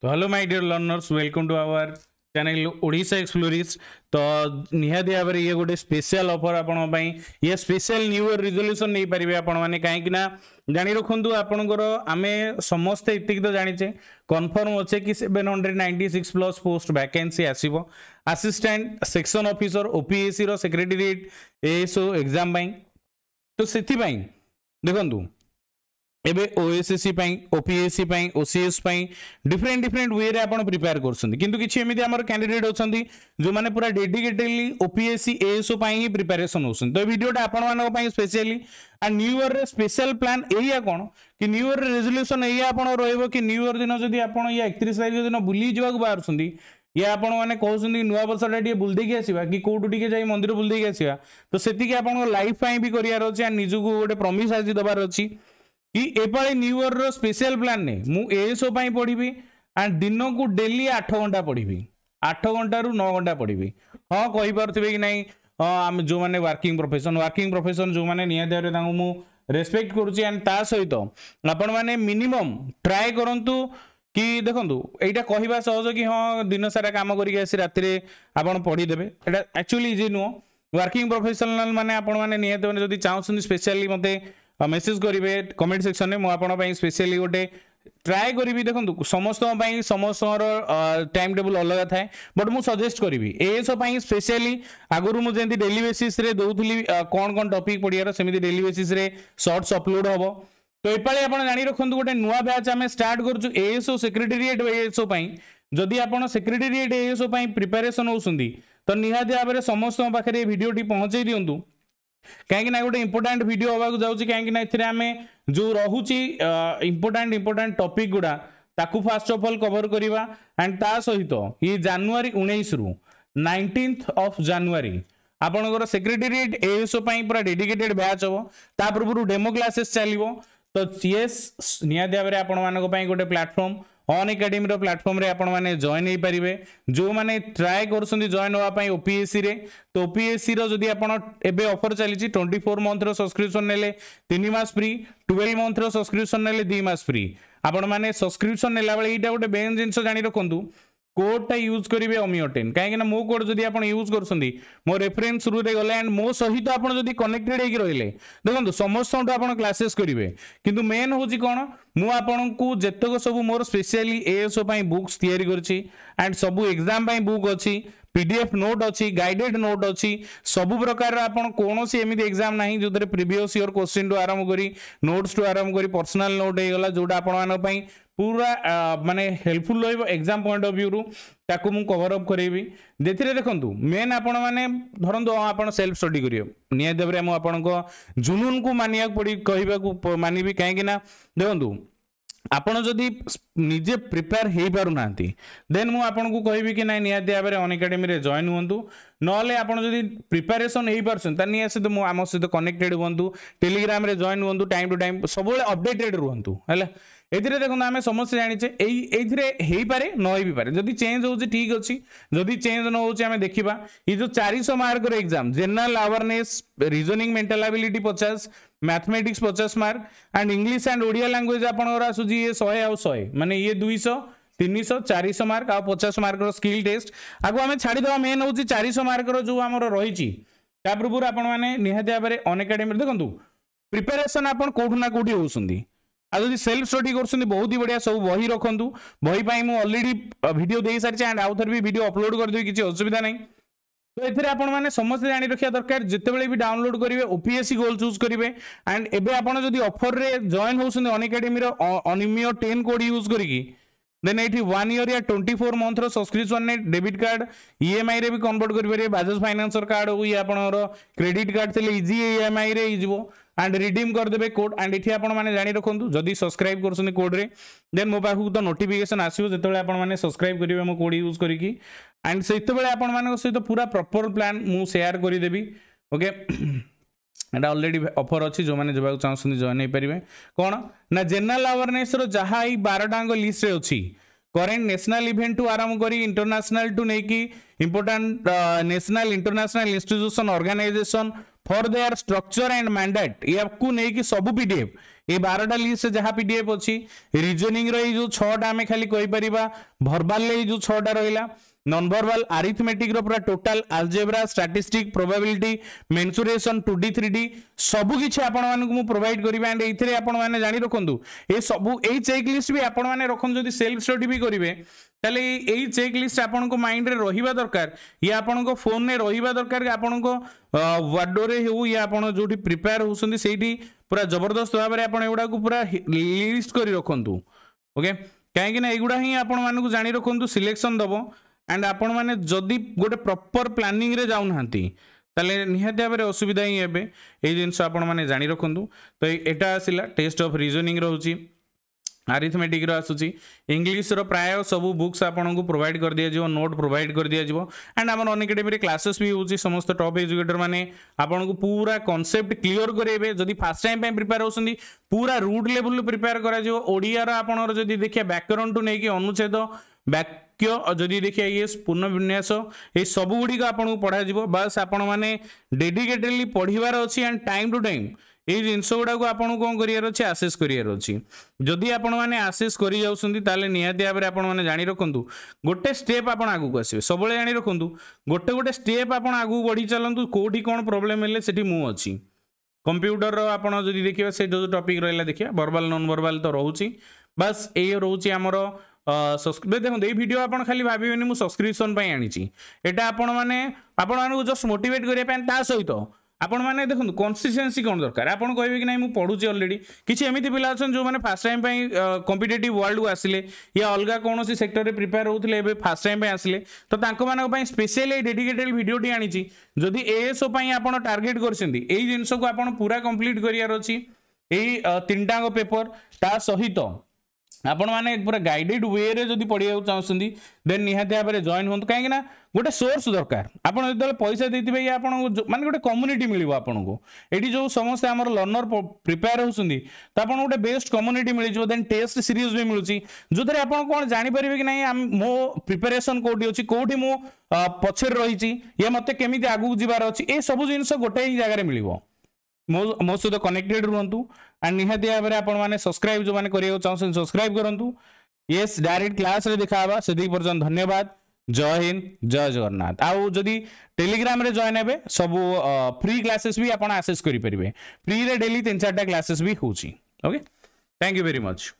তো hello my dear learners welcome to our channel Odisha explorers ତ ନିହାତି ଭାବରେ ଇଏ ଗୋଟେ ସ୍ପେଶାଲ ଅଫର୍ ଆପଣଙ୍କ ପାଇଁ ଇଏ ସ୍ପେଶାଲ ନ୍ୟୁ ଇୟର୍ ରିଜଲ୍ୟୁସନ୍ ନେଇପାରିବେ ଆପଣମାନେ କାହିଁକି ନା ଜାଣି ରଖନ୍ତୁ ଆପଣଙ୍କର ଆମେ ସମସ୍ତେ ଏତିକି ତ ଜାଣିଛେ କନଫର୍ମ ଅଛେ କି seven hundred ninety six plus post vacancy ଆସିବ ଆସିଷ୍ଟାଣ୍ଟ ସେକ୍ସନ୍ ଅଫିସର ଓପିଏସିର ସେକ୍ରେଟେରିଏଟ୍ ଏସବୁ ଏକ୍ଜାମ୍ ପାଇଁ ତ ସେଥିପାଇଁ ଦେଖନ୍ତୁ এবে ওএসএসসি পাই ওপিএসসি পাই ওসিএস পাই ডিফরেন্ট ডিফরেন্ট ওয়েরে আপনার প্রিপেয়ার করছেন কিন্তু কিছু এমনি আমার ক্যান্ডিডেট অনেক যে পুরা ডেডিকেটেডলি ওপিএসসি এএসও পাই হি প্রিপারেসন হচ্ছেন তো এই ভিডিওটা আপনার স্পেশালি আর নিউ ইয়ার স্পেশাল প্ল্যান এইয়া কোণ কি নিউ ইয়ার রেজুলেসন এইয়া আপনার রহব কি নিউ ইয়ার দিন যদি আপনার ইয়া একত্রিশ তারিখ দিন বুলি যাওয়া বাহার ইয়া আপনার মানে কৌন নূয়া বর্ষটা টিকে বুল দেখি আসবা কি কোটু টিকে যাই মন্দির বুল দেখি আসবা তো সেটিকি আপনার লাইফ পাই বি করিয়ার অছে আর নিজকে গোটে প্রমিস আজ দেবার অছে କି ଏଭଳି ନ୍ୟୁ ଇୟର୍ର ସ୍ପେଶିଆଲ ନେ ମୁଁ ଏଏସ୍ଓ ପାଇଁ ପଢ଼ିବି ଆଣ୍ଡ ଦିନକୁ ଡେଲି ଆଠ ଘଣ୍ଟା ପଢ଼ିବି ଆଠ ଘଣ୍ଟାରୁ ନଅ ଘଣ୍ଟା ପଢ଼ିବି ହଁ କହିପାରୁଥିବେ କି ନାହିଁ ହଁ ଆମେ ଯେଉଁମାନେ ୱାର୍କିଂ ପ୍ରଫେସନ୍ ୱାର୍କିଂ ପ୍ରଫେସନ୍ ଯେଉଁମାନେ ନିହାତି ଭାବରେ ତାଙ୍କୁ ମୁଁ ରେସ୍ପେକ୍ଟ କରୁଛି ଆଣ୍ଡ ତା ସହିତ ଆପଣମାନେ ମିନିମମ୍ ଟ୍ରାଏ କରନ୍ତୁ କି ଦେଖନ୍ତୁ ଏଇଟା କହିବା ସହଜ କି ହଁ ଦିନସାରା କାମ କରିକି ଆସି ରାତିରେ ଆପଣ ପଢ଼ିଦେବେ ଏଇଟା ଆକ୍ଚୁଆଲି ଇଜି ନୁହଁ ୱାର୍କିଂ ପ୍ରଫେସନାଲ୍ ମାନେ ଆପଣମାନେ ନିହାତି ଭାବରେ ଯଦି ଚାହୁଁଛନ୍ତି ସ୍ପେଶିଆଲି ମୋତେ मेसेज করবে কমেন্ট সেকশনে মু আপনার স্পেশালি গোটে ट्राए करी देखो समस्त समस्त टाइम टेबुल अलग थाए बट मुझ सजेस्ट करी एएसओप स्पेशली आगुरी मुझे डेली बेसीस दौली कौन कौन टपिक पढ़ियार सेमती डेली बेसीस सर्ट्स अपलोड हम तो ये आप जा रखुद गोटे नुआ ब्याच आम स्टार्ट करएसओ एएसओ सेक्रेटेरिएट एएसओ जदि आप सेक्रेटेरिएट एएसओ प्रिपेरेसन हो तो निहाती भाव में समस्त पाखे भिडियोटी पहुंचे दिंटू କାହିଁକି ନା ଗୋଟେ ଇମ୍ପୋର୍ଟାଣ୍ଟ ଭିଡ଼ିଓ ହେବାକୁ ଯାଉଛି କାହିଁକି ନା ଏଥିରେ ଆମେ ଯେଉଁ ରହୁଛି ଇମ୍ପୋର୍ଟାଣ୍ଟ ଇମ୍ପୋର୍ଟାଣ୍ଟ ଟପିକ୍ ଗୁଡ଼ା ତାକୁ ଫାର୍ଷ୍ଟ ଅଫ୍ ଅଲ୍ କଭର କରିବା ଆଣ୍ଡ ତା ସହିତ ଇଏ ଜାନୁଆରୀ ଉଣେଇଶରୁ ନାଇଣ୍ଟିନ୍ଥ ଅଫ୍ ଜାନୁଆରୀ ଆପଣଙ୍କର ସେକ୍ରେଟେରିଏଟ୍ ଏଏସ୍ଓ ପାଇଁ ପୁରା ଡେଡିକେଟେଡ୍ ବ୍ୟାଚ୍ ହେବ ତା ପୂର୍ବରୁ ଡେମୋ କ୍ଲାସେସ୍ ଚାଲିବ ତ ସିଏସ୍ ନିହାତି ଭାବରେ ଆପଣମାନଙ୍କ ପାଇଁ ଗୋଟେ ପ୍ଲାଟଫର୍ମ অନ୍ ଏକାଡେମୀର ପ୍ଲାଟଫର୍ମରେ ଆପଣମାନେ ଜଏନ୍ ହେଇପାରିବେ ଯେଉଁମାନେ ଟ୍ରାଏ କରୁଛନ୍ତି ଜଏନ୍ ହେବା ପାଇଁ ଓପିଏସ୍ସିରେ ତ ଓପିଏସ୍ସିର ଯଦି ଆପଣ ଏବେ ଅଫର୍ ଚାଲିଛି ଟ୍ୱେଣ୍ଟି ଫୋର୍ ମନ୍ଥର ସବସ୍କ୍ରିପସନ୍ ନେଲେ ତିନି ମାସ ଫ୍ରି ଟୁଏଲ୍ଭ ମନ୍ଥର ସବସ୍କ୍ରିପସନ୍ ନେଲେ ଦୁଇ ମାସ ଫ୍ରି ଆପଣମାନେ ସବସ୍କ୍ରିପସନ୍ ନେଲାବେଳେ ଏଇଟା ଗୋଟେ ମେନ୍ ଜିନିଷ ଜାଣି ରଖନ୍ତୁ কোডটা ইউজ করবে ওমিওটেন কাইকিনা মো কোড যদি আপনি ইউজ করছেন মো রেফরেন্স রুলে গলে এন্ড মো সহিত আপনি যদি কনেক্টেড হইকি রহিলে দেখুন সমস্তঠু আপনার ক্লাসেস করবে কিন্তু মেন হচ্ছে কোণ মু আপনার যেতক সব মোর স্পেশালি এএসও বুকস তৈরি করছি আন্ড সবু এক্সাম বুক অছি পিডিএফ নোট অছি গাইডেড নোট অছি সবু প্রকার আপনার কোণী এমনি এক্সাম না যেটা প্রিভিয়স ইয়র কোশ্চিন টু আরম্ভ করে নোটস টু আরম্ভ করে পর্সনাল নোট হয়ে গলা যেটা আপনার পুরা মানে হেল্পফুল রহব এক্সাম পয়েন্ট অফ ভিউ তাকে মু কভর অপ করাইবি যেতে দেখুন মেন আপন মানে ধরুন আপনার সেলফ স্টডি করিও নিহতি ভাবে আপনার জুনুন কু মানিয়া পড়ি কহবাকে মানিবি কিন্তু দেখুন आपण ज निजे प्रिपेयर है पारुना देन भी नै निहति भएर अन एकाडेमीहरू जेन् हुँ नहेन जुन प्रिपारेसन हुन्छ नियासित कनेक्टेड हुन् टेलिग्राम जयन हुन्छ टाइम टु टाइम सबैले अपडेटेड रुहन् এতে দেখুন আমি সমস্ত জাঁচে এই এইথিরে হয়েপরে নহেপারে যদি চেঞ্জ হচ্ছে ঠিক অছি যদি চেঞ্জ ন হচ্ছে আমি দেখা এই যে চারিশ মার্কর exam general awareness reasoning mental ability পচাশ ম্যাথমেটিক্স পচাশ mark and English and Odia language আপনার আসুচি ইয়ে শহে আউ শহে মানে ইয়ে দুইশ তিনশহ চারিশহ মার্ক আউ পচাশ মার্কর স্কিল টেস্ট আগু আমি ছাড়ি ছাড়িদেওয়া মেন হচ্ছে চারিশহ মার্কর যে আমার রয়েছে তা ପୂର୍ବରୁ ଆପଣମାନେ ନିହାତି ଭାବରେ ଅନ୍ ଏକାଡେମୀରେ ଦେଖନ୍ତୁ ପ୍ରିପାରେସନ୍ ଆପଣ କେଉଁଠୁ ନା କେଉଁଠି ହେଉଛନ୍ତି ଆଉ ଯଦି ସେଲ୍ଫ ଷ୍ଟଡି କରୁଛନ୍ତି ବହୁତ ହି ବଢିଆ ସବୁ ବହି ରଖନ୍ତୁ ବହି ପାଇଁ ମୁଁ ଅଲରେଡି ଭିଡିଓ ଦେଇସାରିଛି ଆଣ୍ଡ ଆଉ ଥରେ ବି ଭିଡିଓ ଅପଲୋଡ କରିଦେବି କିଛି ଅସୁବିଧା ନାହିଁ ତ ଏଥିରେ ଆପଣମାନେ ସମସ୍ତେ ଜାଣି ରଖିବା ଦରକାର ଯେତେବେଳେ ବି ଡାଉନଲୋଡ୍ କରିବେ ଓପିଏସ୍ସି ଗୋଲ୍ ଚୁଜ୍ କରିବେ ଆଣ୍ଡ ଏବେ ଆପଣ ଯଦି ଅଫରରେ ଜଏନ୍ ହେଉଛନ୍ତି ଅନିକାଡେମୀର ଅନିମିଓ ଟେନ୍ କୋଡ୍ ୟୁଜ୍ କରିକି ଦେନ୍ ଏଇଠି ୱାନ୍ ଇୟର୍ ୟା ଟ୍ୱେଣ୍ଟି ଫୋର୍ ମନ୍ଥର ସବସ୍କ୍ରିପସନ୍ରେ ଡେବିଟ୍ କାର୍ଡ଼ ଇଏମ୍ଆଇରେ ବି କନଭର୍ଟ କରିପାରିବେ ବାଜାଜ ଫାଇନାନ୍ସର କାର୍ଡ଼ ହଉ ଇ ଆପଣଙ୍କର କ୍ରେଡିଟ୍ କାର୍ଡ଼ ଥିଲେ ଇଜି ଇଏମ୍ଆଇରେ ହେଇଯିବ ଆଣ୍ଡ ରିଡିମ୍ କରିଦେବେ କୋଡ୍ ଆଣ୍ଡ ଏଠି ଆପଣମାନେ ଜାଣି ରଖନ୍ତୁ ଯଦି ସବସ୍କ୍ରାଇବ୍ କରୁଛନ୍ତି କୋଡ୍ରେ ଦେନ୍ ମୋ ପାଖକୁ ତ ନୋଟିଫିକେସନ୍ ଆସିବ ଯେତେବେଳେ ଆପଣମାନେ ସବସ୍କ୍ରାଇବ୍ କରିବେ ମୋ କୋଡ୍ ୟୁଜ୍ କରିକି ଆଣ୍ଡ ସେତେବେଳେ ଆପଣମାନଙ୍କ ସହିତ ପୁରା ପ୍ରପର୍ ପ୍ଲାନ୍ ମୁଁ ସେୟାର କରିଦେବି ଓକେ এটা অলরেডি অফর অছি যে যাওয়া চাহুন জয়েন হয়ে পারে কোণ না জেনারেল আওয়ারনেসর যা এই বারোটাঙ্ক লিস্টে অছি করেন্ট ন্যাশনাল ইভেন্ট টু আরম্ভ করি ইন্টরন্যাশনাল টু নেই important national international institution organisation for their structure and mandate याकु आपको नहीं कि सब पीडीएफ ये बारटा लिस्ट जहाँ पीडीएफ अच्छी रिजनिंग रही जो छटा आम खाली कहीपर भरबाल जो छटा रहा নন ভর্বাল আরিথমেটিক্র পুরা total algebra statistic probability mensuration two D three D সবুকিছি আপনার প্রোভাইড করবে আন্ড এই আপনার জাঁ রাখতু এই সবু এই চেক লিস্ট বি আপনার রখুন যদি সেলফ স্টডি বি করবে তাহলে এই চেক লিস্ট আপনার মাইন্ডে রহবা দরকার ইয়ে আপনার ফোনে রহবা দরকার আপনার ওয়ার্ডোরে হো ইয়ে আপনার যেটি প্রিপেয়ার হচ্ছেন সেইটি পুরা জবরদস্ত ভাবে আপনার এগুলা পুরা লিস্ট করে রাখতু ওকে কাইকি না এইগুড়া হি আপনার জাঁ রাখতু সিলেকশন দেব ଆଣ୍ଡ ଆପଣମାନେ ଯଦି ଗୋଟେ ପ୍ରପର୍ ପ୍ଲାନିଂରେ ଯାଉନାହାନ୍ତି ତାହେଲେ ନିହାତି ଭାବରେ ଅସୁବିଧା ହିଁ ହେବେ ଏଇ ଜିନିଷ ଆପଣମାନେ ଜାଣି ରଖନ୍ତୁ ତ ଏଇଟା ଆସିଲା ଟେଷ୍ଟ ଅଫ୍ ରିଜନିଂ ରହୁଛି ଆରିଥମେଟିକ୍ର ଆସୁଛି ଇଂଲିଶର ପ୍ରାୟ ସବୁ ବୁକ୍ସ ଆପଣଙ୍କୁ ପ୍ରୋଭାଇଡ଼ କରିଦିଆଯିବ ନୋଟ୍ ପ୍ରୋଭାଇଡ଼ କରିଦିଆଯିବ ଆଣ୍ଡ ଆମର ଅନଏକାଡେମୀରେ କ୍ଲାସେସ୍ ବି ହେଉଛି ସମସ୍ତ ଟପ୍ ଏଜୁକେଟର୍ମାନେ ଆପଣଙ୍କୁ ପୁରା କନସେପ୍ଟ କ୍ଲିଅର କରାଇବେ ଯଦି ଫାର୍ଷ୍ଟ ଟାଇମ୍ ପାଇଁ ପ୍ରିପେୟାର ହେଉଛନ୍ତି ପୁରା ରୁଟ୍ ଲେଭେଲରୁ ପ୍ରିପେୟାର କରାଯିବ ଓଡ଼ିଆର ଆପଣଙ୍କର ଯଦି ଦେଖିବା ବ୍ୟାକରଣଠୁ ନେଇକି ଅନୁଚ୍ଛେଦ ବ୍ୟାକ୍ वाक्य जदि देखिए ये पुनर्विन्यास ये सब गुड़िक आपको पढ़ा बास आपण मैंने डेडिकेटेडली पढ़वर अच्छी एंड टाइम टू टाइम এই জিনিস গুড়াক আপনার কম করিয়ার অছে আসেস করিয়ার অছি যদি আপন মানে আসেস করে যাচ্ছেন তাহলে নিহতি ভাবে আপন মানে জাঁ রাখতু গোটে স্টেপ আপনার আগুক আসবে সবুলে জাঁ রাখতু গোটে গোটে স্টেপ আপনার আগুক বড়ি চালু কোটি কোণ প্রোবলেম হলে সেটি মু অছি কম্পিউটর আপনার যদি দেখবা সে যে টপিক রহলা দেখা ভরবাল নন ভরবাল তো রয়েছে বাস এই রয়েছে আমার দেখুন এই ভিডিও আপনার খালি ভাবিবেনি মু সবসক্রিপশন পাই আনিছি এটা আপন মানে আপন মানুষ জস্ট মোটিভেট করিয়া পাই তা সহিত আপন মানে দেখুন কনসিস্টেন্সি কোন দরকার আপন কইবে কি না মু পড়ুছি অলরেডি কিছু এমিতি পিলা আছেন যে মানে ফার্স্ট টাইম পাই কম্পিটিটিভ ওয়ার্ল্ড কু আসিলে ইয়া অলগা কোনসি সেক্টরে প্রিপেয়ার হউতলে এবে ফার্স্ট টাইম পাই আসিলে তো তাঙ্ক মানক পাই স্পেশালি এই ডেডিকেটেড ভিডিওটি আনিছি যদি এএসও পাই আপন টার্গেট করছেন্তি এই জিনিসকু আপন পুরা কমপ্লিট করিয়ার অছি এই তিনটাঙ্গ পেপর তা সহিত ଆପଣମାନେ ପୁରା ଗାଇଡେଡ୍ ୱେରେ ଯଦି ପଢ଼ିବାକୁ ଚାହୁଁଛନ୍ତି ଦେନ୍ ନିହାତି ଭାବରେ ଜଏନ୍ ହୁଅନ୍ତୁ କାହିଁକିନା ଗୋଟେ ସୋର୍ସ ଦରକାର ଆପଣ ଯେତେବେଳେ ପଇସା ଦେଇଥିବେ ଇଏ ଆପଣଙ୍କୁ ମାନେ ଗୋଟେ କମ୍ୟୁନିଟି ମିଳିବ ଆପଣଙ୍କୁ ଏଠି ଯେଉଁ ସମସ୍ତେ ଆମର ଲର୍ଣ୍ଣର ପ୍ରିପେୟାର ହେଉଛନ୍ତି ତ ଆପଣଙ୍କୁ ଗୋଟେ ବେଷ୍ଟ କମ୍ୟୁନିଟି ମିଳିଯିବ ଦେନ୍ ଟେଷ୍ଟ ସିରିଜ୍ ବି ମିଳୁଛି ଯେଉଁଥିରେ ଆପଣ କ'ଣ ଜାଣିପାରିବେ କି ନାହିଁ ମୋ ପ୍ରିପାରେସନ୍ କେଉଁଠି ଅଛି କେଉଁଠି ମୁଁ ପଛରେ ରହିଛି ୟା ମୋତେ କେମିତି ଆଗକୁ ଯିବାର ଅଛି ଏସବୁ ଜିନିଷ ଗୋଟେ ହିଁ ଜାଗାରେ ମିଳିବ मो सहित कनेक्टेड रुंतु एंड निहती भाव में आप सब्सक्राइब जो मैंने चाहते सब्सक्राइब करूँ ये डायरेक्ट क्लास देखा से पर्यटन धन्यवाद जय हिंद जय जगन्नाथ आउ जदी टेलीग्राम जॉन हे सब फ्री क्लासेस भी आपसे करेंगे फ्री डेली तीन चार्टा क्लासेस भी होके थैंक यू वेरी मच